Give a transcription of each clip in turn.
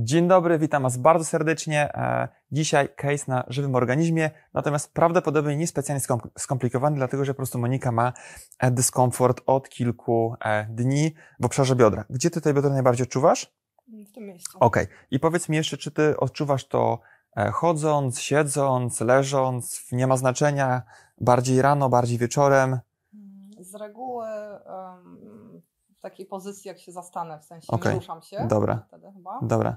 Dzień dobry, witam Was bardzo serdecznie. E, dzisiaj case na żywym organizmie, natomiast prawdopodobnie niespecjalnie skomplikowany, dlatego że po prostu Monika ma e, dyskomfort od kilku e, dni w obszarze biodra. Gdzie Ty te biodra najbardziej odczuwasz? W tym miejscu. Okej. Okay. I powiedz mi jeszcze, czy Ty odczuwasz to chodząc, siedząc, leżąc, nie ma znaczenia, bardziej rano, bardziej wieczorem? Z reguły um, w takiej pozycji, jak się zastanę, w sensie okay. ruszam się. Dobra. Wtedy chyba. Dobra.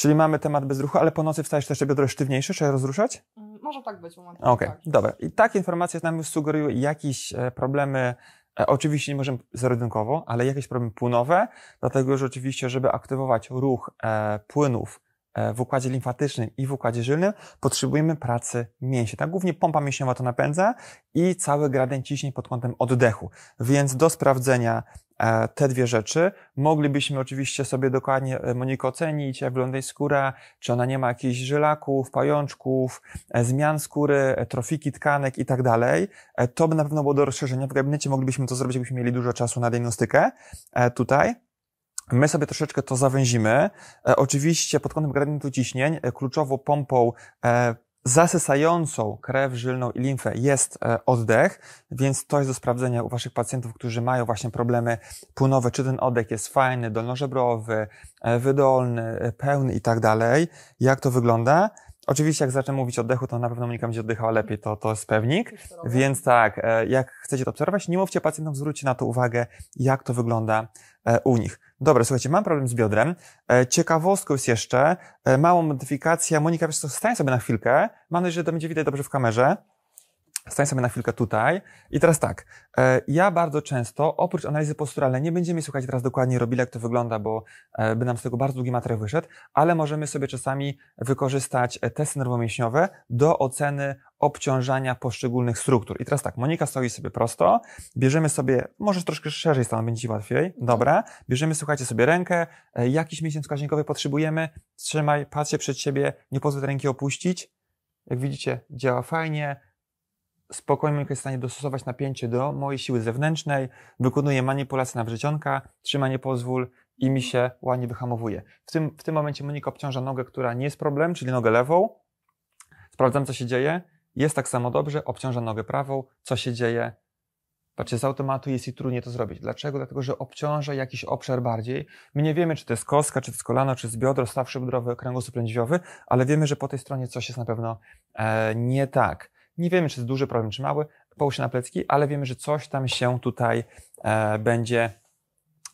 Czyli mamy temat bez ruchu, ale po nocy wstajesz też trochę sztywniejsze, trzeba rozruszać? Mm, może tak być momentami. Okej, okay, tak. dobra. I tak informacje nam już sugerują jakieś e, problemy e, Oczywiście nie możemy zerodynkowo, ale jakieś problemy płynowe, dlatego że oczywiście, żeby aktywować ruch e, płynów w układzie limfatycznym i w układzie żylnym, potrzebujemy pracy mięśni. Tak? Głównie pompa mięśniowa to napędza i cały gradient ciśnień pod kątem oddechu. Więc do sprawdzenia E, te dwie rzeczy. Moglibyśmy oczywiście sobie dokładnie e, Moniko ocenić, jak wygląda jej skóra, czy ona nie ma jakichś żylaków, pajączków, e, zmian skóry, trofiki tkanek i tak dalej. To by na pewno było do rozszerzenia. W gabinecie moglibyśmy to zrobić, jakbyśmy mieli dużo czasu na diagnostykę tutaj. My sobie troszeczkę to zawęzimy. Oczywiście pod kątem gradientu ciśnień, kluczowo pompą zasysającą krew żylną i limfę jest e, oddech, więc to jest do sprawdzenia u Waszych pacjentów, którzy mają właśnie problemy płynowe, czy ten oddech jest fajny, dolnożebrowy, e, wydolny, e, pełny i tak dalej. Jak to wygląda? Oczywiście jak zacznę mówić o oddechu, to na pewno unikam będzie oddychała lepiej, to, to jest pewnik. Więc tak, jak chcecie to obserwować, nie mówcie pacjentom, zwróćcie na to uwagę, jak to wygląda u nich. Dobra, słuchajcie, mam problem z biodrem. E, ciekawostką jest jeszcze e, mała modyfikacja. Monika, wiesz co, stań sobie na chwilkę. Mam nadzieję, że to będzie widać dobrze w kamerze. Stań sobie na chwilkę tutaj. I teraz tak. E, ja bardzo często, oprócz analizy posturalnej, nie będziemy słuchać teraz dokładnie robili, jak to wygląda, bo e, by nam z tego bardzo długi materiał wyszedł, ale możemy sobie czasami wykorzystać e, testy nerwomięśniowe do oceny obciążania poszczególnych struktur. I teraz tak, Monika stoi sobie prosto, bierzemy sobie, może troszkę szerzej staną, będzie ci łatwiej, dobra, bierzemy, słuchajcie, sobie rękę, jakiś miesiąc wskaźnikowy potrzebujemy, trzymaj, patrzcie przed siebie, nie pozwól ręki opuścić, jak widzicie, działa fajnie, spokojnie jest w stanie dostosować napięcie do mojej siły zewnętrznej, wykonuje manipulację na wrzecionka, trzymanie pozwól i mi się ładnie wyhamowuje. W tym, w tym momencie Monika obciąża nogę, która nie jest problem, czyli nogę lewą. Sprawdzam, co się dzieje. Jest tak samo dobrze, obciąża nogę prawą. Co się dzieje? Patrzcie, z automatu jest i trudniej to zrobić. Dlaczego? Dlatego, że obciąża jakiś obszar bardziej. My nie wiemy, czy to jest koska, czy to jest kolano, czy to jest biodro, staw szybdrowy, kręgosłup lędźwiowy, ale wiemy, że po tej stronie coś jest na pewno e, nie tak. Nie wiemy, czy jest duży problem, czy mały, połóż się na plecki, ale wiemy, że coś tam się tutaj e, będzie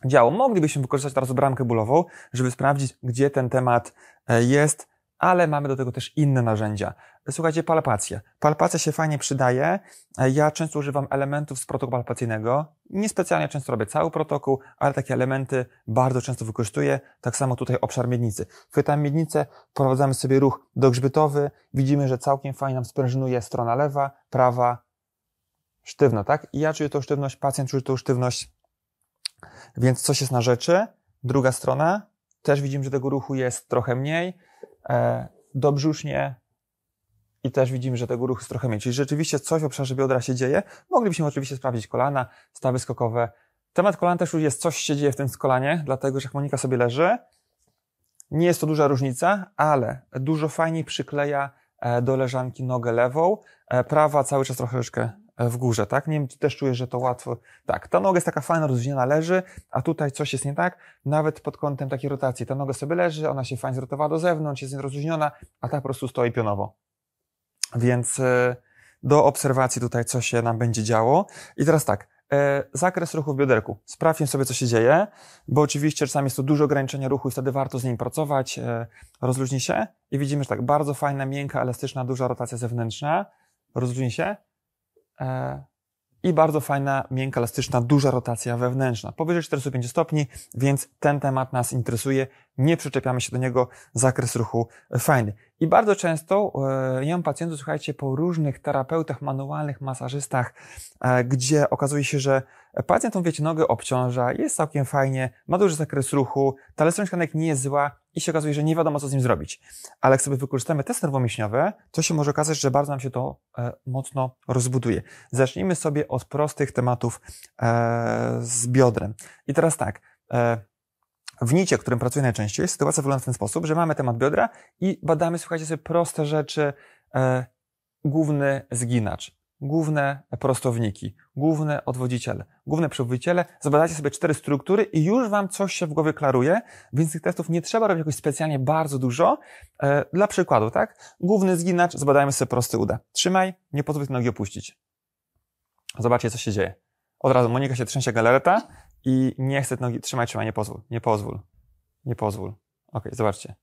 działo. Moglibyśmy wykorzystać teraz bramkę bólową, żeby sprawdzić, gdzie ten temat e, jest, ale mamy do tego też inne narzędzia słuchajcie, palpacja. Palpacja się fajnie przydaje. Ja często używam elementów z protokołu palpacyjnego. Niespecjalnie często robię cały protokół, ale takie elementy bardzo często wykorzystuję. Tak samo tutaj obszar miednicy. Chwytam miednicę, prowadzamy sobie ruch dogrzbytowy. Widzimy, że całkiem fajnie nam sprężynuje strona lewa, prawa, sztywno, tak? I ja czuję tą sztywność, pacjent czuje tą sztywność. Więc coś jest na rzeczy. Druga strona. Też widzimy, że tego ruchu jest trochę mniej. E, dobrze już nie i też widzimy, że tego ruchu jest trochę mniej. Czyli rzeczywiście coś w obszarze biodra się dzieje. Moglibyśmy oczywiście sprawdzić kolana, stawy skokowe. Temat kolana też już jest, coś się dzieje w tym kolanie, dlatego że harmonika Monika sobie leży, nie jest to duża różnica, ale dużo fajniej przykleja e, do leżanki nogę lewą, e, prawa cały czas troszeczkę e, w górze, tak? Nie wiem, czy też czujesz, że to łatwo. Tak, ta noga jest taka fajna, rozluźniona, leży, a tutaj coś jest nie tak, nawet pod kątem takiej rotacji. Ta noga sobie leży, ona się fajnie zrotowała do zewnątrz, jest rozluźniona, a ta po prostu stoi pionowo. Więc e, do obserwacji tutaj, co się nam będzie działo. I teraz tak, e, zakres ruchu w bioderku. Sprawdźmy sobie, co się dzieje, bo oczywiście czasami jest to duże ograniczenie ruchu i wtedy warto z nim pracować. E, rozluźnij się i widzimy, że tak, bardzo fajna, miękka, elastyczna, duża rotacja zewnętrzna. Rozluźnij się. I bardzo fajna, miękka, elastyczna, duża rotacja wewnętrzna. Powyżej 45 stopni, więc ten temat nas interesuje nie przyczepiamy się do niego, zakres ruchu fajny. I bardzo często e, ja mam pacjentów, słuchajcie, po różnych terapeutach manualnych, masażystach, e, gdzie okazuje się, że pacjent, tą wiecie, nogę obciąża, jest całkiem fajnie, ma duży zakres ruchu, ta lestroniczka nie jest zła i się okazuje, że nie wiadomo, co z nim zrobić. Ale jak sobie wykorzystamy te nerwomięśniowe, to się może okazać, że bardzo nam się to e, mocno rozbuduje. Zacznijmy sobie od prostych tematów z biodrem. I teraz tak, w nicie, którym pracuję najczęściej, sytuacja wygląda w ten sposób, że mamy temat biodra i badamy, słuchajcie sobie, proste rzeczy, e, główny zginacz, główne prostowniki, główne odwodziciele, główne przewodziciele. Zbadacie sobie cztery struktury i już Wam coś się w głowie klaruje, więc tych testów nie trzeba robić jakoś specjalnie bardzo dużo. E, dla przykładu, tak? Główny zginacz, zbadajmy sobie prosty uda. Trzymaj, nie pozwól nogi opuścić. Zobaczcie, co się dzieje. Od razu Monika się trzęsie galereta, i nie chcę nogi, trzymaj, trzymaj, nie pozwól, nie pozwól, nie pozwól. Ok, zobaczcie.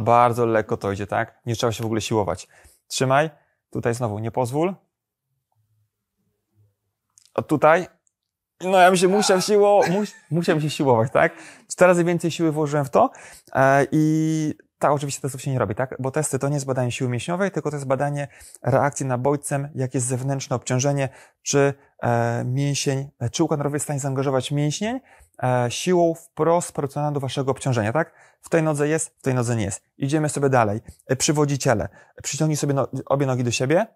Bardzo lekko to idzie, tak? Nie trzeba się w ogóle siłować. Trzymaj, tutaj znowu, nie pozwól. A tutaj, no ja bym się musiał siło, mus, musiałem się siłować, tak? Cztery razy więcej siły włożyłem w to e, i tak, oczywiście testów się nie robi, tak? Bo testy to nie jest badanie siły mięśniowej, tylko to jest badanie reakcji na bodźcem, jakie jest zewnętrzne obciążenie, czy E, mięsień, czy układ jest w stanie zaangażować mięśnień e, siłą wprost proporcjonalną do waszego obciążenia, tak? W tej nodze jest, w tej nodze nie jest. Idziemy sobie dalej. E, przywodziciele. Przyciągnij sobie no, obie nogi do siebie,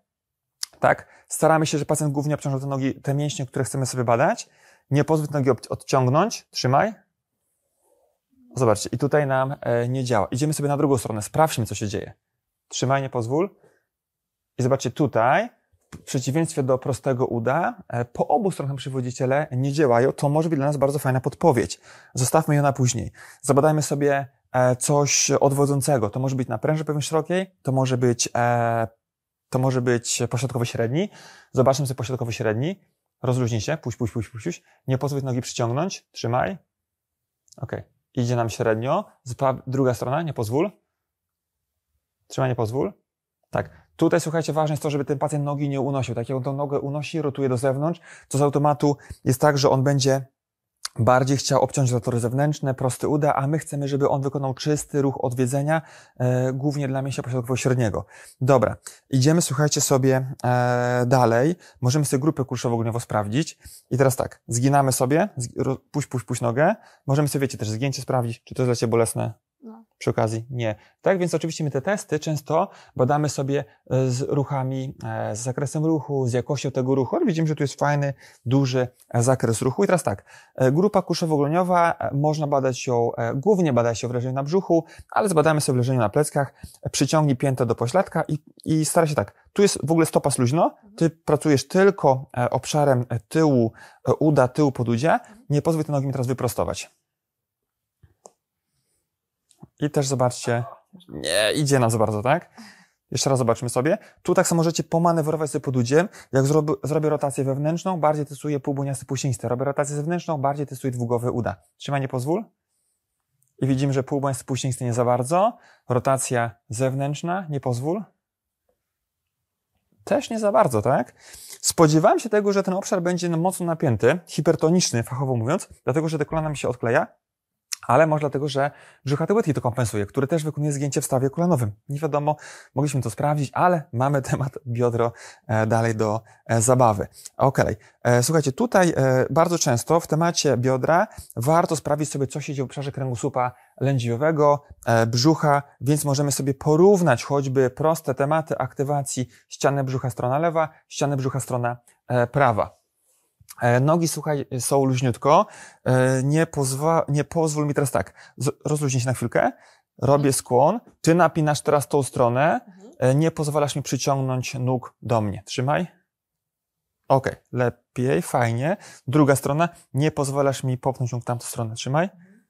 tak? Staramy się, że pacjent głównie obciąża te nogi, te mięśnie, które chcemy sobie badać. Nie pozwól nogi odciągnąć, trzymaj. Zobaczcie, i tutaj nam nie działa. Idziemy sobie na drugą stronę, sprawdźmy, co się dzieje. Trzymaj, nie pozwól. I zobaczcie, tutaj w przeciwieństwie do prostego UDA, e, po obu stronach przywodziciele nie działają, to może być dla nas bardzo fajna podpowiedź. Zostawmy ją na później. Zabadajmy sobie e, coś odwodzącego. To może być na pręży pewnej szerokiej, to może być, e, to może być pośrodkowy średni. Zobaczmy sobie pośrodkowy średni. Rozluźnij się, puść, puść, puść, puść, puść. Nie pozwól nogi przyciągnąć, trzymaj. Ok, idzie nam średnio. Druga strona, nie pozwól. Trzymaj, nie pozwól. Tak, Tutaj, słuchajcie, ważne jest to, żeby ten pacjent nogi nie unosił. Tak jak on tą nogę unosi, rotuje do zewnątrz, to z automatu jest tak, że on będzie bardziej chciał obciąć zatory zewnętrzne, prosty uda, a my chcemy, żeby on wykonał czysty ruch odwiedzenia, e, głównie dla mięśnia pośrodkowo-średniego. Dobra, idziemy, słuchajcie sobie e, dalej. Możemy sobie grupę kurszowo-ogólniowo sprawdzić. I teraz tak, zginamy sobie, puść, puść, puść nogę. Możemy sobie, wiecie, też zgięcie sprawdzić, czy to jest dla Ciebie bolesne, przy okazji nie. Tak więc oczywiście my te testy często badamy sobie e, z ruchami, e, z zakresem ruchu, z jakością tego ruchu, widzimy, że tu jest fajny, duży e, zakres ruchu. I teraz tak, grupa kuszowo-gloniowa, można badać ją, głównie bada się w leżeniu na brzuchu, ale zbadamy sobie w leżeniu na pleckach, przyciągnij piętę do pośladka i, i stara się tak, tu jest w ogóle stopa luźno, ty pracujesz tylko obszarem tyłu, uda, tyłu, podudzia, nie pozwól te nogi mi teraz wyprostować. I też zobaczcie, nie idzie nam za bardzo, tak? Jeszcze raz zobaczmy sobie. Tu tak samo możecie pomanewrować sobie pod udziem. Jak zrobię, zrobię rotację wewnętrzną, bardziej testuję półbłoniasty półsińste. Robię rotację zewnętrzną, bardziej testuję dwugłowy uda. Trzymanie pozwól. I widzimy, że półbłoniasty półsiństy nie za bardzo. Rotacja zewnętrzna, nie pozwól. Też nie za bardzo, tak? Spodziewałem się tego, że ten obszar będzie mocno napięty, hipertoniczny, fachowo mówiąc, dlatego że te kolana mi się odkleja, ale może dlatego, że brzuchate łydki to kompensuje, które też wykonuje zgięcie w stawie kolanowym. Nie wiadomo, mogliśmy to sprawdzić, ale mamy temat biodro e, dalej do e, zabawy. Okej. Okay. E, słuchajcie, tutaj bardzo często w temacie biodra warto sprawdzić sobie, co się dzieje w obszarze kręgosłupa lędźwiowego, brzucha, więc możemy sobie porównać choćby proste tematy aktywacji ściany brzucha strona lewa, ściany brzucha strona prawa. E, nogi, słuchaj, są luźniutko. E, nie, pozwa, nie pozwól mi teraz tak. Rozluźnij się na chwilkę. Robię mhm. skłon. Ty napinasz teraz tą stronę. Mhm. E, nie pozwalasz mi przyciągnąć nóg do mnie. Trzymaj. Ok, lepiej, fajnie. Druga strona. Nie pozwalasz mi popchnąć nóg w tamtą stronę. Trzymaj. Mhm.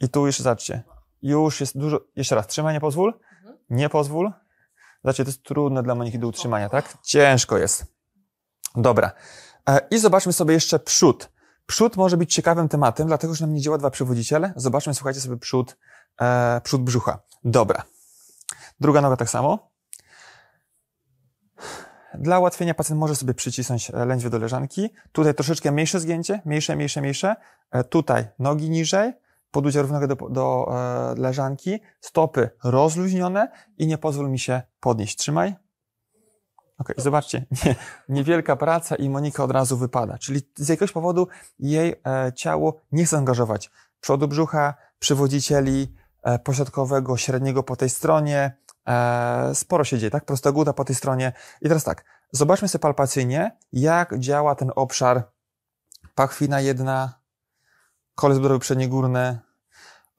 I tu już, zobaczcie. Już jest dużo. Jeszcze raz. Trzymaj, nie pozwól. Nie pozwól. Zobaczcie, to jest trudne dla manikidy utrzymania, tak? Ciężko jest. Dobra. E, I zobaczmy sobie jeszcze przód. Przód może być ciekawym tematem, dlatego że nam nie działa dwa przewodziciele. Zobaczmy, słuchajcie sobie, przód, e, przód brzucha. Dobra. Druga noga tak samo. Dla ułatwienia pacjent może sobie przycisnąć e, lędźwie do leżanki. Tutaj troszeczkę mniejsze zgięcie, mniejsze, mniejsze, mniejsze. E, tutaj nogi niżej, podudzie równogę do, do e, leżanki, stopy rozluźnione i nie pozwól mi się podnieść. Trzymaj, Okej, okay, zobaczcie, niewielka praca i Monika od razu wypada, czyli z jakiegoś powodu jej e, ciało nie chce angażować przodu brzucha, przywodzicieli, e, pośrodkowego, średniego po tej stronie, e, sporo się dzieje, tak? Prostoguta po tej stronie. I teraz tak, zobaczmy sobie palpacyjnie, jak działa ten obszar pachwina jedna, kolec brodowy przednie górne,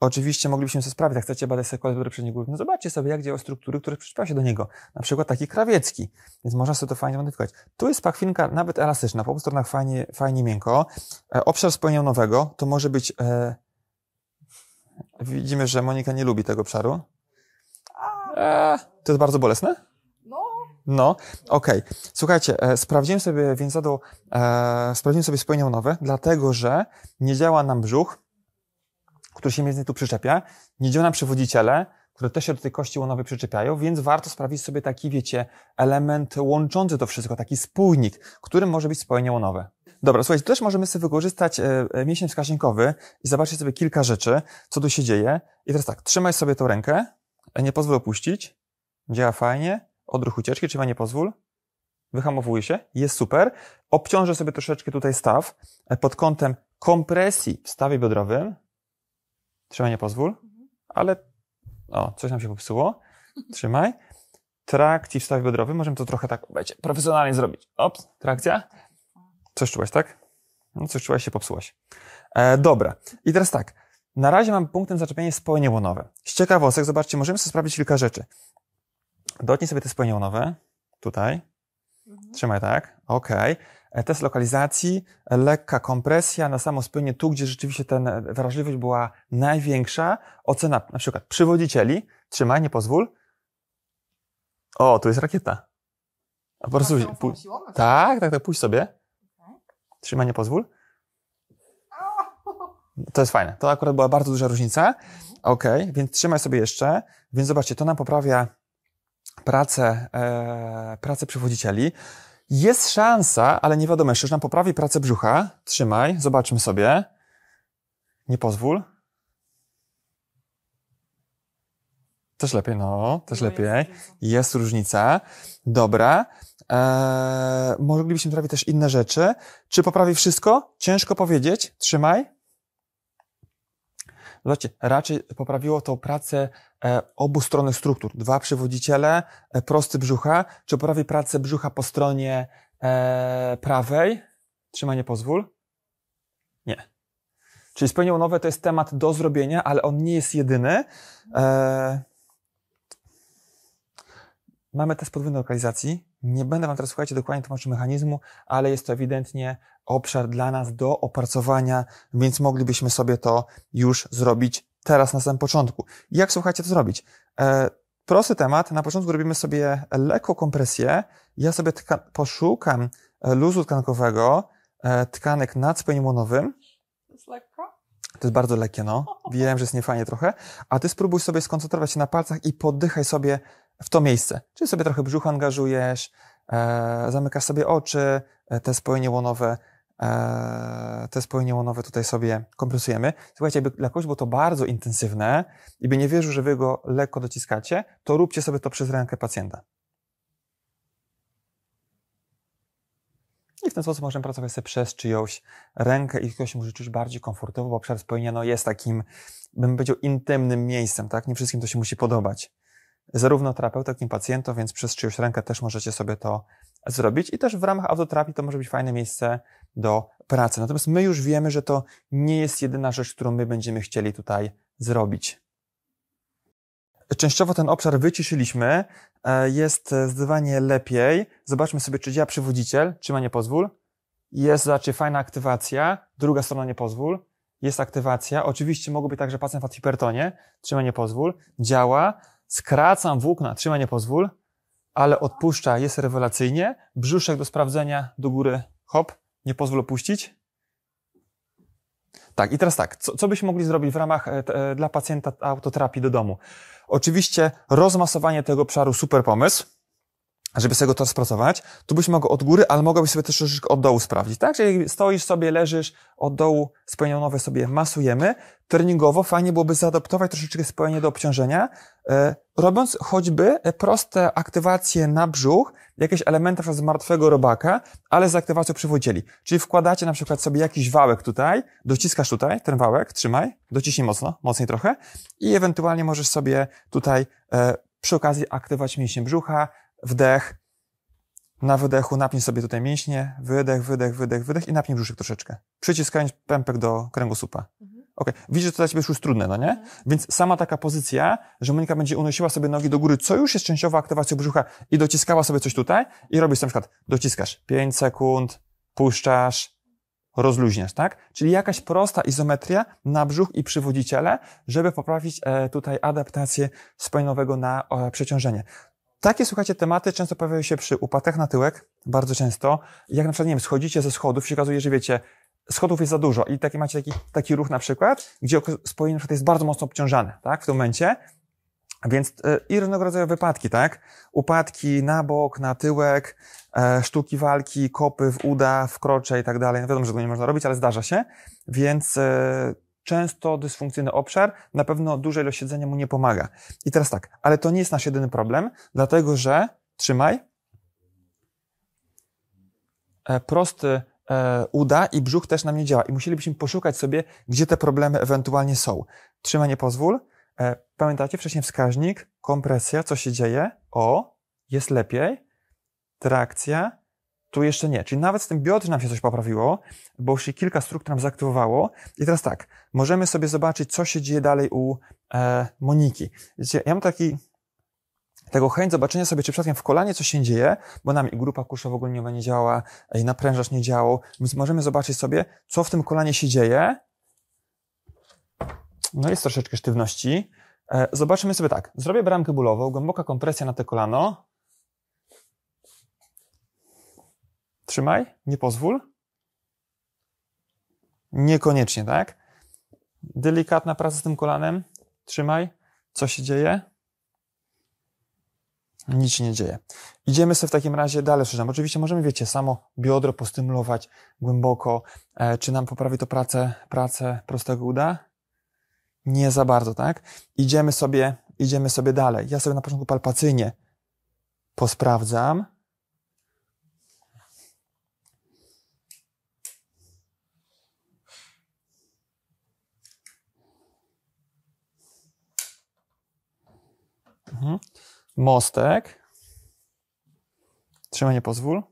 Oczywiście moglibyśmy sobie sprawdzić, jak chcecie badać sekularyzm przeciwników, no zobaczcie sobie, jak działa struktury, które przyczepiają się do niego. Na przykład taki krawiecki. Więc można sobie to fajnie modyfikować. Tu jest pachwinka nawet elastyczna, po obu stronach fajnie, fajnie miękko. E, obszar nowego, to może być... E... Widzimy, że Monika nie lubi tego obszaru. E... To jest bardzo bolesne? No, no okej. Okay. Słuchajcie, e, sprawdziłem sobie więzadło, e, sprawdziłem sobie spojnią nowe, dlatego że nie działa nam brzuch, który się między tu przyczepia. Nie na przewodziciele, które też się do tej kości łonowej przyczepiają, więc warto sprawić sobie taki, wiecie, element łączący to wszystko, taki spójnik, którym może być spojenie łonowe. Dobra, słuchajcie, też możemy sobie wykorzystać e, e, mięsień wskaźnikowy i zobaczyć sobie kilka rzeczy, co tu się dzieje. I teraz tak, trzymaj sobie tą rękę, e, nie pozwól opuścić, działa fajnie, odruch ucieczki, trzymaj nie pozwól, wyhamowuje się, jest super. Obciążę sobie troszeczkę tutaj staw pod kątem kompresji w stawie biodrowym, Trzymaj, nie pozwól, mhm. ale o, coś nam się popsuło. Trzymaj. Trakcji wstaw biodrowy, możemy to trochę tak, wiecie, profesjonalnie zrobić. Ops, trakcja. Coś czułaś, tak? No, coś czułaś, się popsułaś. E, dobra. I teraz tak. Na razie mam punktem zaczepienie spojenie łonowe. Z ciekawostek, zobaczcie, możemy sobie sprawdzić kilka rzeczy. Dotknij sobie te spojenie łonowe. Tutaj. Mhm. Trzymaj tak. Okej. E, test lokalizacji, e, lekka kompresja na samo spłynie tu, gdzie rzeczywiście ten e, wrażliwość była największa, ocena na przykład przywodzicieli, trzymaj, nie pozwól. O, tu jest rakieta. A po prostu... tak, tak, tak, pójdź sobie. Tak. Trzymaj, nie pozwól. To jest fajne. To akurat była bardzo duża różnica. Mhm. Ok, więc trzymaj sobie jeszcze. Więc zobaczcie, to nam poprawia pracę, e, pracę przywodzicieli. Jest szansa, ale nie wiadomo, jeszcze już nam poprawi pracę brzucha. Trzymaj, zobaczmy sobie. Nie pozwól. Też lepiej, no, też no, lepiej. Jest, różnica. Dobra. Eee, moglibyśmy trafić też inne rzeczy. Czy poprawi wszystko? Ciężko powiedzieć. Trzymaj. Zobaczcie, raczej poprawiło to pracę e, obu stronnych struktur. Dwa przywodziciele, e, prosty brzucha, czy poprawi pracę brzucha po stronie e, prawej, trzymanie pozwól? Nie. Czyli spełnią nowe to jest temat do zrobienia, ale on nie jest jedyny. E, Mamy test podwójnej lokalizacji. Nie będę Wam teraz, słuchajcie, dokładnie tłumaczył mechanizmu, ale jest to ewidentnie obszar dla nas do opracowania, więc moglibyśmy sobie to już zrobić teraz na samym początku. Jak, słuchajcie, to zrobić? E, prosty temat. Na początku robimy sobie lekką kompresję. Ja sobie poszukam luzu tkankowego, e, tkanek nadspeniumonowym. To jest lekko? To jest bardzo lekkie, no. Wiem, że jest niefajnie trochę. A ty spróbuj sobie skoncentrować się na palcach i poddychaj sobie w to miejsce. Czyli sobie trochę brzuch angażujesz, e, zamykasz sobie oczy, e, te spojenie łonowe, e, te spojenie łonowe tutaj sobie kompresujemy. Słuchajcie, jakby dla kogoś było to bardzo intensywne i by nie wierzył, że wy go lekko dociskacie, to róbcie sobie to przez rękę pacjenta. I w ten sposób możemy pracować sobie przez czyjąś rękę i ktoś może czuć bardziej komfortowo, bo obszar spojenia no, jest takim, bym powiedział, intymnym miejscem, tak? Nie wszystkim to się musi podobać zarówno terapeuta, jak i pacjenta, więc przez czyjąś rękę też możecie sobie to zrobić. I też w ramach autoterapii to może być fajne miejsce do pracy. Natomiast my już wiemy, że to nie jest jedyna rzecz, którą my będziemy chcieli tutaj zrobić. Częściowo ten obszar wyciszyliśmy. E, jest zdecydowanie lepiej. Zobaczmy sobie, czy działa przywodziciel, czy ma nie pozwól. Jest znaczy fajna aktywacja, druga strona nie pozwól jest aktywacja. Oczywiście mogłoby być także pacjent w hipertonie, trzyma nie pozwól, działa, skracam włókna, trzymaj, nie pozwól, ale odpuszcza, jest rewelacyjnie, brzuszek do sprawdzenia, do góry, hop, nie pozwól opuścić. Tak, i teraz tak, co, co byśmy mogli zrobić w ramach e, e dla pacjenta autoterapii do domu? Oczywiście rozmasowanie tego obszaru, super pomysł, żeby sobie go to spracować, tu byś mogł od góry, ale mogłabyś sobie też troszeczkę od dołu sprawdzić, tak? Czyli stoisz sobie, leżysz, od dołu spojenie nowe sobie masujemy. Treningowo fajnie byłoby zaadaptować troszeczkę spojenie do obciążenia, e, robiąc choćby proste aktywacje na brzuch, jakieś elementy z martwego robaka, ale z aktywacją przywodzieli. Czyli wkładacie na przykład sobie jakiś wałek tutaj, dociskasz tutaj ten wałek, trzymaj, dociśnij mocno, mocniej trochę i ewentualnie możesz sobie tutaj e, przy okazji aktywować mięśnie brzucha, wdech, na wydechu napnij sobie tutaj mięśnie, wydech, wydech, wydech, wydech i napnij brzuszek troszeczkę. Przyciskając pępek do kręgosłupa. Mhm. Okay. Widzisz, że to dla Ciebie już trudne, no nie? Mhm. Więc sama taka pozycja, że Monika będzie unosiła sobie nogi do góry, co już jest częściowo aktywacją brzucha i dociskała sobie coś tutaj i robisz na przykład, dociskasz 5 sekund, puszczasz, rozluźniasz, tak? Czyli jakaś prosta izometria na brzuch i przywodziciele, żeby poprawić e, tutaj adaptację spajnowego na e, przeciążenie. Takie, słuchajcie, tematy często pojawiają się przy upadkach na tyłek, bardzo często. Jak na przykład, nie wiem, schodzicie ze schodów, się okazuje, że wiecie, schodów jest za dużo i taki macie taki, taki ruch na przykład, gdzie spojenie na przykład jest bardzo mocno obciążane, tak, w tym momencie. Więc yy, i różnego rodzaju wypadki, tak? Upadki na bok, na tyłek, e, sztuki walki, kopy w uda, w krocze i tak dalej. No wiadomo, że tego nie można robić, ale zdarza się. Więc yy, często dysfunkcyjny obszar, na pewno duża ilość siedzenia mu nie pomaga. I teraz tak, ale to nie jest nasz jedyny problem, dlatego że, trzymaj, e, prosty e, uda i brzuch też nam nie działa. I musielibyśmy poszukać sobie, gdzie te problemy ewentualnie są. Trzymaj, nie pozwól. E, pamiętacie wcześniej wskaźnik, kompresja, co się dzieje? O, jest lepiej. Trakcja, tu jeszcze nie. Czyli nawet z tym biodrze nam się coś poprawiło, bo już się kilka struktur nam zaktywowało. I teraz tak, możemy sobie zobaczyć, co się dzieje dalej u e, Moniki. Wiecie, ja mam taki tego chęć zobaczenia sobie, czy przypadkiem w kolanie coś się dzieje, bo nam i grupa w ogóle nie działa, i naprężacz nie działał, więc możemy zobaczyć sobie, co w tym kolanie się dzieje. No jest troszeczkę sztywności. E, zobaczymy sobie tak. Zrobię bramkę bólową, głęboka kompresja na te kolano. Trzymaj, nie pozwól? Niekoniecznie, tak? Delikatna praca z tym kolanem. Trzymaj. Co się dzieje? Nic się nie dzieje. Idziemy sobie w takim razie dalej szczerze. Oczywiście możemy, wiecie, samo biodro postymulować głęboko. E, czy nam poprawi to pracę, pracę prostego uda? Nie za bardzo, tak? Idziemy sobie, idziemy sobie dalej. Ja sobie na początku palpacyjnie posprawdzam, Mhm. Mostek. Trzymanie pozwól.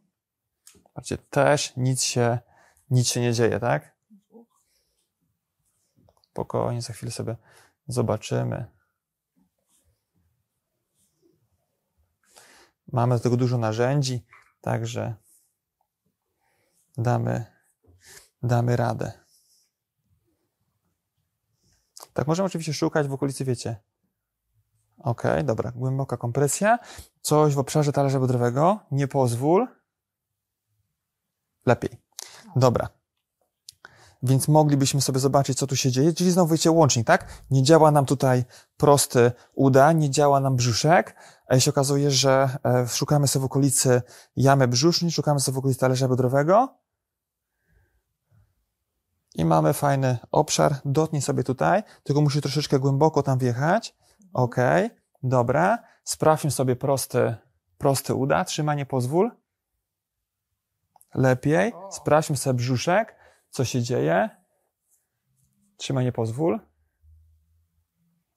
Patrzcie, też nic się, nic się nie dzieje, tak? Spokojnie, za chwilę sobie zobaczymy. Mamy do tego dużo narzędzi, także damy, damy radę. Tak, możemy oczywiście szukać w okolicy, wiecie, Okej, dobra. Głęboka kompresja. Coś w obszarze talerza biodrowego. Nie pozwól. Lepiej. Dobra. Więc moglibyśmy sobie zobaczyć, co tu się dzieje. Czyli znowu wiecie, łącznik, tak? Nie działa nam tutaj prosty uda, nie działa nam brzuszek, a jeśli okazuje, że e, szukamy sobie w okolicy jamy brzusznej, szukamy sobie w okolicy talerza biodrowego i mamy fajny obszar. Dotnij sobie tutaj, tylko musi troszeczkę głęboko tam wjechać Ok, dobra. Sprawdźmy sobie prosty, prosty uda. Trzymanie pozwól. Lepiej. Sprawdźmy sobie brzuszek. Co się dzieje? Trzymanie pozwól.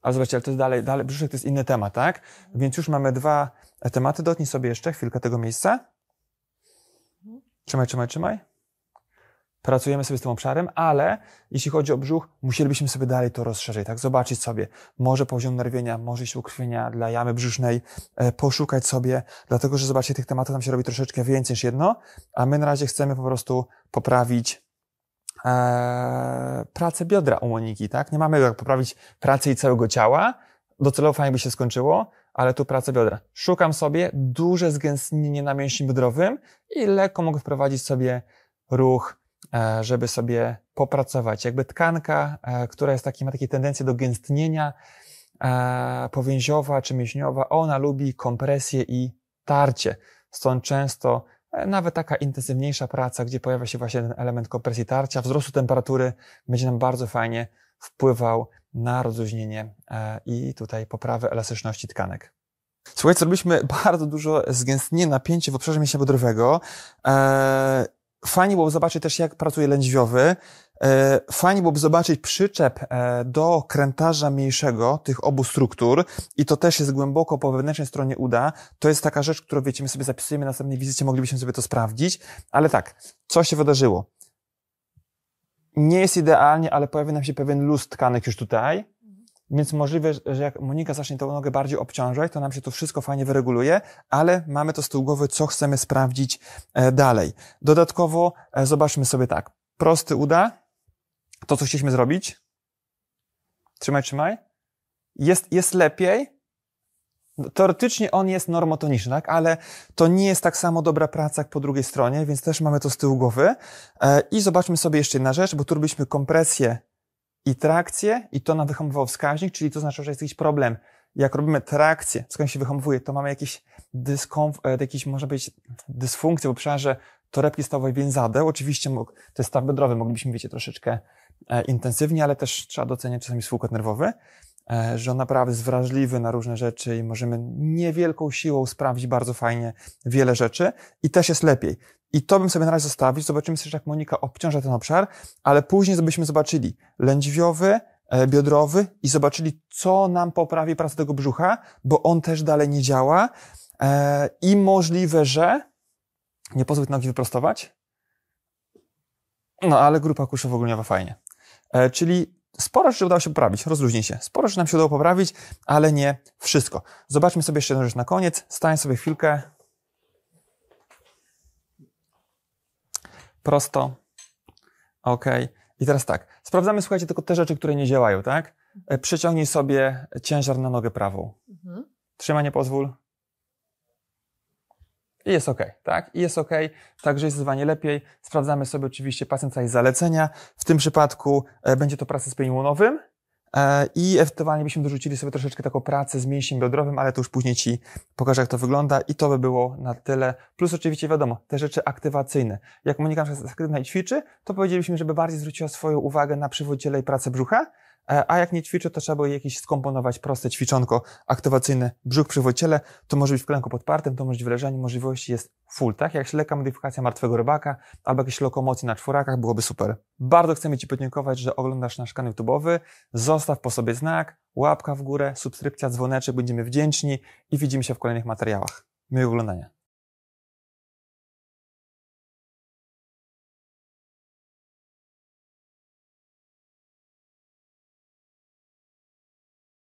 Ale zobaczcie, ale to jest dalej, dalej, brzuszek to jest inny temat, tak? Więc już mamy dwa tematy. Dotknij sobie jeszcze chwilkę tego miejsca. Mhm. Trzymaj, trzymaj, trzymaj. Pracujemy sobie z tym obszarem, ale jeśli chodzi o brzuch, musielibyśmy sobie dalej to rozszerzyć, tak? Zobaczyć sobie, może poziom nerwienia, może się ukrwienia dla jamy brzusznej, e, poszukać sobie, dlatego że zobaczcie, tych tematów tam się robi troszeczkę więcej niż jedno, a my na razie chcemy po prostu poprawić e, pracę biodra u Moniki, tak? Nie mamy jak poprawić pracy i całego ciała, docelowo fajnie by się skończyło, ale tu praca biodra. Szukam sobie duże zgęstnienie na mięśni biodrowym i lekko mogę wprowadzić sobie ruch E, żeby sobie popracować. Jakby tkanka, e, która jest taki, ma takie tendencje do gęstnienia, e, powięziowa czy mięśniowa, ona lubi kompresję i tarcie. Stąd często nawet taka intensywniejsza praca, gdzie pojawia się właśnie ten element kompresji tarcia, wzrostu temperatury będzie nam bardzo fajnie wpływał na rozluźnienie i tutaj poprawę elastyczności tkanek. Słuchajcie, zrobiliśmy bardzo dużo zgęstnienia napięcie w obszarze mięśnia bodrowego. Eee Fajnie byłoby zobaczyć też, jak pracuje lędźwiowy. E, fajnie byłoby zobaczyć przyczep e, do krętarza mniejszego tych obu struktur i to też jest głęboko po wewnętrznej stronie uda. To jest taka rzecz, którą wiecie, my sobie zapisujemy na następnej wizycie, moglibyśmy sobie to sprawdzić. Ale tak, co się wydarzyło? Nie jest idealnie, ale pojawia nam się pewien luz tkanek już tutaj więc możliwe, że jak Monika zacznie tą nogę bardziej obciążać, to nam się to wszystko fajnie wyreguluje, ale mamy to z tyłu głowy, co chcemy sprawdzić e, dalej. Dodatkowo e, zobaczmy sobie tak. Prosty uda, to co chcieliśmy zrobić. Trzymaj, trzymaj. Jest, jest lepiej, no, Teoretycznie on jest normotoniczny, tak? ale to nie jest tak samo dobra praca jak po drugiej stronie, więc też mamy to z tyłu głowy. E, I zobaczmy sobie jeszcze jedna rzecz, bo tu robiliśmy kompresję i trakcję, i to nam wyhamował wskaźnik, czyli to znaczy, że jest jakiś problem. Jak robimy trakcję, skąd się wyhamowuje, to mamy jakiś dyskomf- e, jakiś może być dysfunkcję w obszarze torebki stawowej więzadeł. Oczywiście mógł, to jest staw bedrowy, moglibyśmy, wiecie, troszeczkę e, intensywnie, ale też trzeba doceniać czasami współkąt nerwowy. E, że on naprawdę jest wrażliwy na różne rzeczy i możemy niewielką siłą sprawdzić bardzo fajnie wiele rzeczy i też jest lepiej. I to bym sobie na razie zostawił. Zobaczymy sobie, jak Monika obciąża ten obszar, ale później byśmy zobaczyli lędźwiowy, e, biodrowy i zobaczyli, co nam poprawi pracę tego brzucha, bo on też dalej nie działa e, i możliwe, że nie pozwól nogi wyprostować, no ale grupa nie ma fajnie. Czyli Sporo rzeczy udało się poprawić, rozluźnij się. Sporo rzeczy nam się udało poprawić, ale nie wszystko. Zobaczmy sobie jeszcze jedną rzecz na koniec. Stań sobie chwilkę. Prosto. Ok. I teraz tak. Sprawdzamy, słuchajcie, tylko te rzeczy, które nie działają, tak? E, przyciągnij sobie ciężar na nogę prawą. Mhm. Trzymanie pozwól. I jest ok, tak? I jest ok, także jest zdecydowanie lepiej. Sprawdzamy sobie oczywiście pacjenta i zalecenia. W tym przypadku e, będzie to praca z penimonowym e, i ewentualnie byśmy dorzucili sobie troszeczkę taką pracę z mięsiem biodrowym, ale to już później Ci pokażę, jak to wygląda i to by było na tyle. Plus oczywiście wiadomo, te rzeczy aktywacyjne. Jak Monika jest aktywna i ćwiczy, to powiedzielibyśmy, żeby bardziej zwróciła swoją uwagę na przywodziciele i pracę brzucha, E, a jak nie ćwiczy, to trzeba było jakieś skomponować proste ćwiczonko aktywacyjne brzuch przy wodziele, To może być w klęku podpartym, to może być w leżeniu, możliwości jest full, tak? Jak lekka modyfikacja martwego rybaka albo jakieś lokomocje na czworakach, byłoby super. Bardzo chcemy Ci podziękować, że oglądasz nasz kanał YouTube'owy. Zostaw po sobie znak, łapka w górę, subskrypcja, dzwoneczek, będziemy wdzięczni i widzimy się w kolejnych materiałach. Miłego oglądania.